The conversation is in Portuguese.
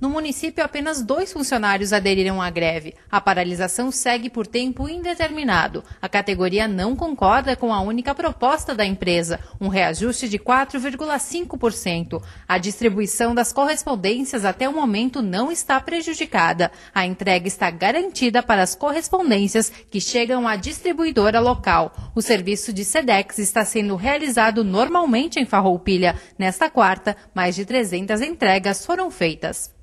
No município, apenas dois funcionários aderiram à greve. A paralisação segue por tempo indeterminado. A categoria não concorda com a única proposta da empresa, um reajuste de 4,5%. A distribuição das correspondências até o momento não está prejudicada. A entrega está garantida para as correspondências que chegam à distribuidora local. O serviço de SEDEX está sendo realizado normalmente em Farroupilha. Nesta quarta, mais de 300 entregas foram feitas.